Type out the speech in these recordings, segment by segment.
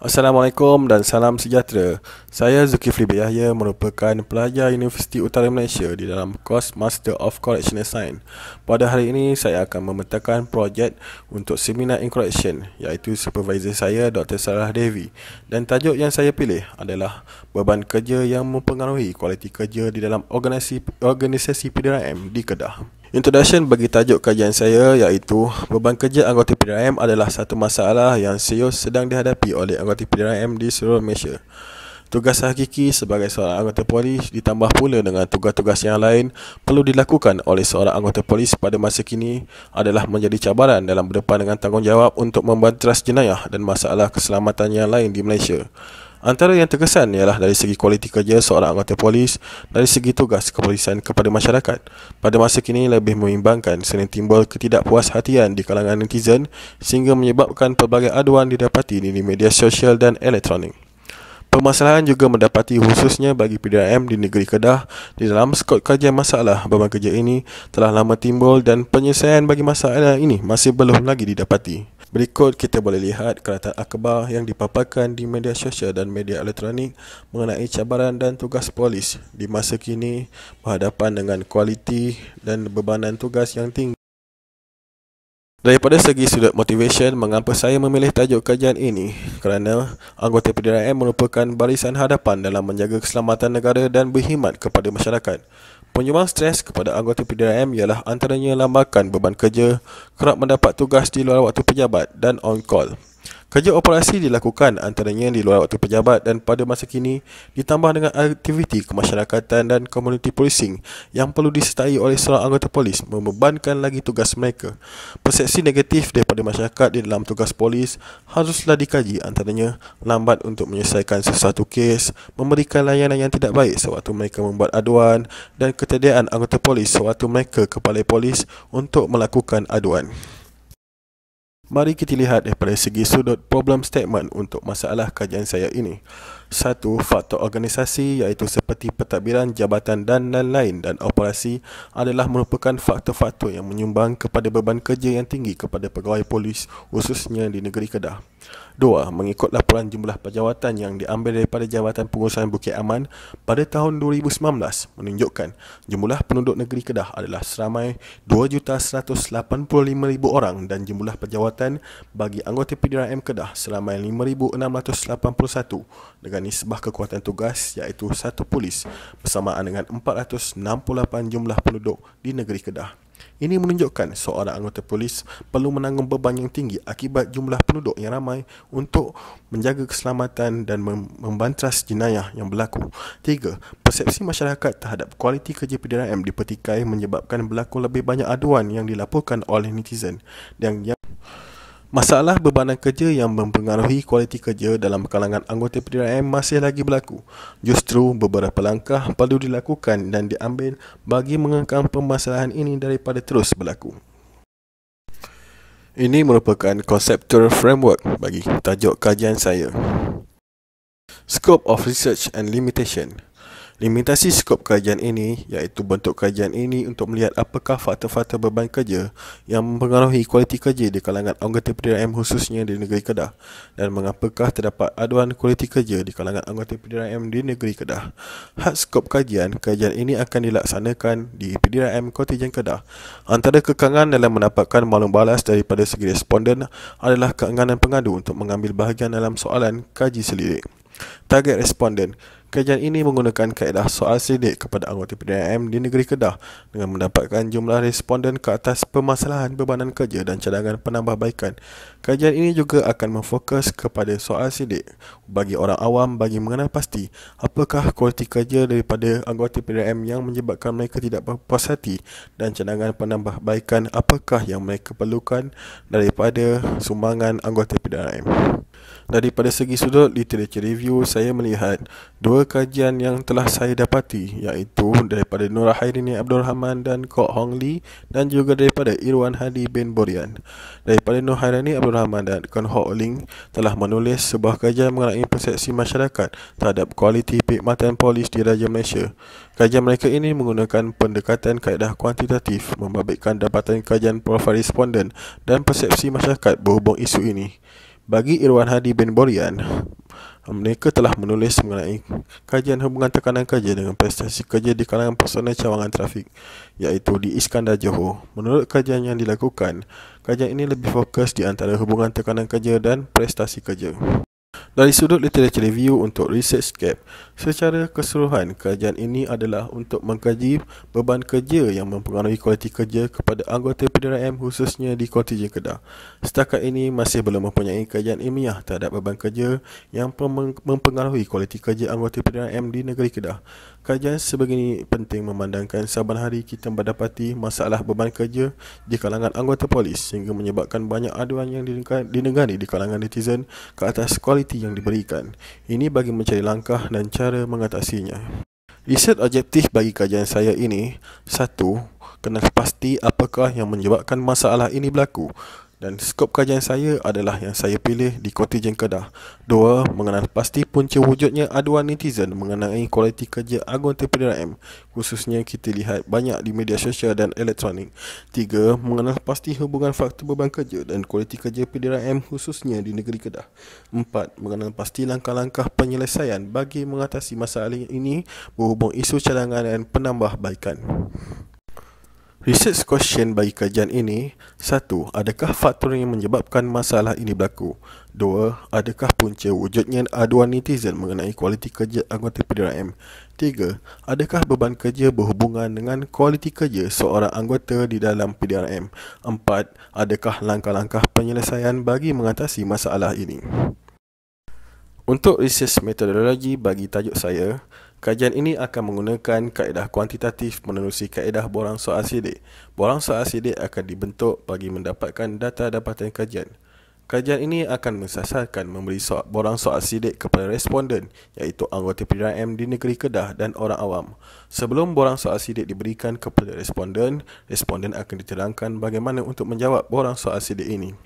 Assalamualaikum dan salam sejahtera. Saya Zulkifli B. Yahya merupakan pelajar Universiti Utara Malaysia di dalam kos Master of Collection Design. Pada hari ini, saya akan memetakan projek untuk seminar in correction iaitu supervisor saya Dr. Sarah Devi dan tajuk yang saya pilih adalah beban kerja yang mempengaruhi kualiti kerja di dalam organisasi, organisasi PDRM di Kedah. Introduction bagi tajuk kajian saya iaitu beban kerja anggota PDRM adalah satu masalah yang serius sedang dihadapi oleh anggota PDRM di seluruh Malaysia. Tugas hakiki sebagai seorang anggota polis ditambah pula dengan tugas-tugas yang lain perlu dilakukan oleh seorang anggota polis pada masa kini adalah menjadi cabaran dalam berdepan dengan tanggungjawab untuk membanteras jenayah dan masalah keselamatan yang lain di Malaysia. Antara yang terkesan ialah dari segi kualiti kerja seorang anggota polis dari segi tugas kepolisian kepada masyarakat. Pada masa kini lebih mengimbangkan sering timbul ketidakpuas hatian di kalangan netizen sehingga menyebabkan pelbagai aduan didapati di media sosial dan elektronik. Permasalahan juga mendapati khususnya bagi PDRM di negeri Kedah di dalam skop kajian masalah beban kerja ini telah lama timbul dan penyelesaian bagi masalah ini masih belum lagi didapati. Berikut kita boleh lihat keratan akhbar yang dipaparkan di media sosial dan media elektronik mengenai cabaran dan tugas polis di masa kini berhadapan dengan kualiti dan bebanan tugas yang tinggi. Daripada segi sudut motivation, mengapa saya memilih tajuk kajian ini? Kerana anggota PDRM merupakan barisan hadapan dalam menjaga keselamatan negara dan berkhidmat kepada masyarakat. Penyumbang stres kepada anggota PDRM ialah antaranya lambakan beban kerja, kerap mendapat tugas di luar waktu pejabat dan on-call. Kerja operasi dilakukan antaranya di luar waktu pejabat dan pada masa kini ditambah dengan aktiviti kemasyarakatan dan community policing yang perlu disertai oleh seorang anggota polis membebankan lagi tugas mereka. Persepsi negatif daripada masyarakat di dalam tugas polis haruslah dikaji antaranya lambat untuk menyelesaikan sesuatu kes, memberikan layanan yang tidak baik sewaktu mereka membuat aduan dan ketediaan anggota polis sewaktu mereka kepala polis untuk melakukan aduan. Mari kita lihat daripada segi sudut problem statement untuk masalah kajian saya ini satu faktor organisasi iaitu seperti pentadbiran jabatan dan lain-lain dan operasi adalah merupakan faktor-faktor yang menyumbang kepada beban kerja yang tinggi kepada pegawai polis khususnya di negeri Kedah. Dua, mengikut laporan jumlah pejawatan yang diambil daripada Jabatan Pengurusan Bukit Aman pada tahun 2019 menunjukkan jumlah penduduk negeri Kedah adalah seramai 2,185,000 orang dan jumlah pejawatan bagi anggota PDRM Kedah seramai 5,681 dengan merupakan nisbah kekuatan tugas iaitu satu polis bersamaan dengan 468 jumlah penduduk di negeri Kedah. Ini menunjukkan seorang anggota polis perlu menanggung beban yang tinggi akibat jumlah penduduk yang ramai untuk menjaga keselamatan dan membantras jenayah yang berlaku. 3. Persepsi masyarakat terhadap kualiti kerja PDRM dipertikai menyebabkan berlaku lebih banyak aduan yang dilaporkan oleh netizen dan yang Masalah bebanan kerja yang mempengaruhi kualiti kerja dalam kalangan anggota PDRM masih lagi berlaku. Justru beberapa langkah perlu dilakukan dan diambil bagi mengekang permasalahan ini daripada terus berlaku. Ini merupakan conceptual framework bagi tajuk kajian saya. Scope of Research and Limitation Limitasi skop kajian ini iaitu bentuk kajian ini untuk melihat apakah faktor-faktor beban kerja yang mempengaruhi kualiti kerja di kalangan anggota PDRM khususnya di negeri Kedah dan mengapakah terdapat aduan kualiti kerja di kalangan anggota PDRM di negeri Kedah. Hak skop kajian, kajian ini akan dilaksanakan di PDRM Kota Jan Kedah. Antara kekangan dalam mendapatkan maklum balas daripada segi responden adalah keengganan pengadu untuk mengambil bahagian dalam soalan kaji selidik. Target responden, Kajian ini menggunakan kaedah soal sidik kepada anggota PDRM di negeri Kedah dengan mendapatkan jumlah responden ke atas permasalahan bebanan kerja dan cadangan penambahbaikan. Kajian ini juga akan memfokus kepada soal sidik bagi orang awam bagi mengenal pasti apakah kualiti kerja daripada anggota PDRM yang menyebabkan mereka tidak berpuas hati dan cadangan penambahbaikan apakah yang mereka perlukan daripada sumbangan anggota PDRM daripada segi sudut literature review saya melihat dua kajian yang telah saya dapati iaitu daripada Nur Hairini Abdul Rahman dan Kok Hong Lee dan juga daripada Irwan Hadi bin Borian. Daripada Nur Hairini Abdul Rahman dan Kon Ho Ling telah menulis sebuah kajian mengenai persepsi masyarakat terhadap kualiti perkhidmatan polis di Raja Malaysia. Kajian mereka ini menggunakan pendekatan kaedah kuantitatif membabitkan dapatan kajian profil responden dan persepsi masyarakat berhubung isu ini. Bagi Irwan Hadi bin Borian, mereka telah menulis mengenai kajian hubungan tekanan kerja dengan prestasi kerja di kalangan personel cawangan trafik iaitu di Iskandar Johor. Menurut kajian yang dilakukan, kajian ini lebih fokus di antara hubungan tekanan kerja dan prestasi kerja. Dari sudut literature review untuk research gap, Secara keseluruhan, kajian ini adalah untuk mengkaji beban kerja yang mempengaruhi kualiti kerja kepada anggota PDRM khususnya di kontijen Kedah. Setakat ini masih belum mempunyai kajian ilmiah terhadap beban kerja yang mempengaruhi kualiti kerja anggota PDRM di negeri Kedah. Kajian sebegini penting memandangkan saban hari kita mendapati masalah beban kerja di kalangan anggota polis sehingga menyebabkan banyak aduan yang didengari di kalangan netizen ke atas kualiti yang diberikan. Ini bagi mencari langkah dan cara cara mengatasinya. Riset objektif bagi kajian saya ini, satu, kenal pasti apakah yang menyebabkan masalah ini berlaku dan skop kajian saya adalah yang saya pilih di Kotijen Kedah. Dua, mengenal pasti punca wujudnya aduan netizen mengenai kualiti kerja Agung Tepedera M, khususnya kita lihat banyak di media sosial dan elektronik. Tiga, mengenal pasti hubungan faktor beban kerja dan kualiti kerja Pedera M khususnya di negeri Kedah. Empat, mengenal pasti langkah-langkah penyelesaian bagi mengatasi masalah ini berhubung isu cadangan dan penambahbaikan. Research question bagi kajian ini 1. Adakah faktor yang menyebabkan masalah ini berlaku? 2. Adakah punca wujudnya aduan netizen mengenai kualiti kerja anggota PDRM? 3. Adakah beban kerja berhubungan dengan kualiti kerja seorang anggota di dalam PDRM? 4. Adakah langkah-langkah penyelesaian bagi mengatasi masalah ini? Untuk research metodologi bagi tajuk saya, Kajian ini akan menggunakan kaedah kuantitatif menerusi kaedah borang soal asidik. Borang soal asidik akan dibentuk bagi mendapatkan data dapatan kajian. Kajian ini akan mensasarkan memberi soal borang soal asidik kepada responden iaitu anggota PRM di negeri Kedah dan orang awam. Sebelum borang soal asidik diberikan kepada responden, responden akan diterangkan bagaimana untuk menjawab borang soal asidik ini.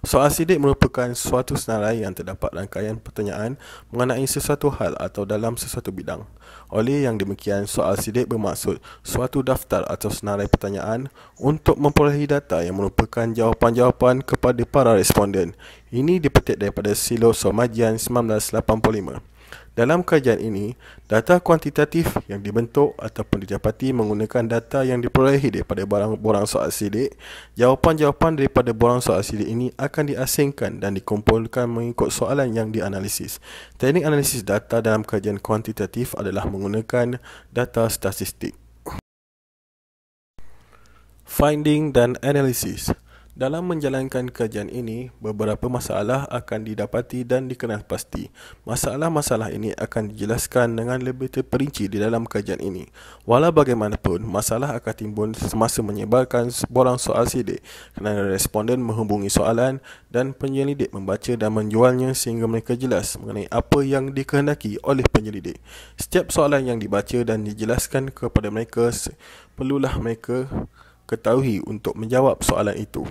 Soal sidik merupakan suatu senarai yang terdapat rangkaian pertanyaan mengenai sesuatu hal atau dalam sesuatu bidang. Oleh yang demikian, soal sidik bermaksud suatu daftar atau senarai pertanyaan untuk memperolehi data yang merupakan jawapan-jawapan kepada para responden. Ini dipetik daripada Silo Somajian 1985. Dalam kajian ini, data kuantitatif yang dibentuk ataupun didapati menggunakan data yang diperolehi daripada borang-borang soal sidik, jawapan-jawapan daripada borang soal sidik ini akan diasingkan dan dikumpulkan mengikut soalan yang dianalisis. Teknik analisis data dalam kajian kuantitatif adalah menggunakan data statistik. Finding dan analysis dalam menjalankan kajian ini, beberapa masalah akan didapati dan dikenal pasti. Masalah-masalah ini akan dijelaskan dengan lebih terperinci di dalam kajian ini. Walau bagaimanapun, masalah akan timbul semasa menyebarkan borang soal CD kerana responden menghubungi soalan dan penyelidik membaca dan menjualnya sehingga mereka jelas mengenai apa yang dikehendaki oleh penyelidik. Setiap soalan yang dibaca dan dijelaskan kepada mereka, perlulah mereka ketahui untuk menjawab soalan itu.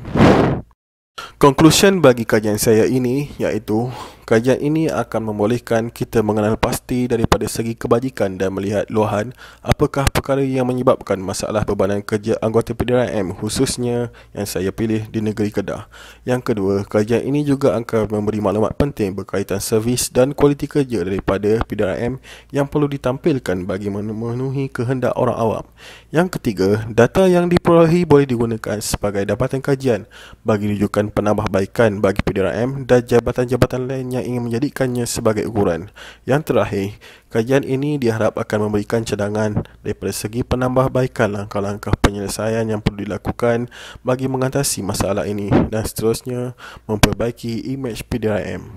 Conclusion bagi kajian saya ini iaitu Kajian ini akan membolehkan kita mengenal pasti daripada segi kebajikan dan melihat luahan apakah perkara yang menyebabkan masalah bebanan kerja anggota PDRM khususnya yang saya pilih di negeri Kedah. Yang kedua, kajian ini juga akan memberi maklumat penting berkaitan servis dan kualiti kerja daripada PDRM yang perlu ditampilkan bagi memenuhi kehendak orang awam. Yang ketiga, data yang diperolehi boleh digunakan sebagai dapatan kajian bagi rujukan penambahbaikan bagi PDRM dan jabatan-jabatan lainnya yang ingin menjadikannya sebagai ukuran. Yang terakhir, kajian ini diharap akan memberikan cadangan daripada segi penambahbaikan langkah-langkah penyelesaian yang perlu dilakukan bagi mengatasi masalah ini dan seterusnya memperbaiki imej PDRM.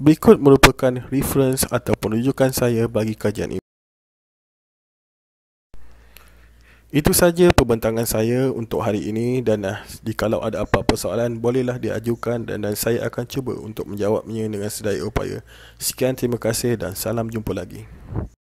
Berikut merupakan reference atau penunjukan saya bagi kajian ini. Itu sahaja pembentangan saya untuk hari ini dan uh, jikalau ada apa-apa soalan bolehlah diajukan dan, dan saya akan cuba untuk menjawabnya dengan sedaya upaya. Sekian terima kasih dan salam jumpa lagi.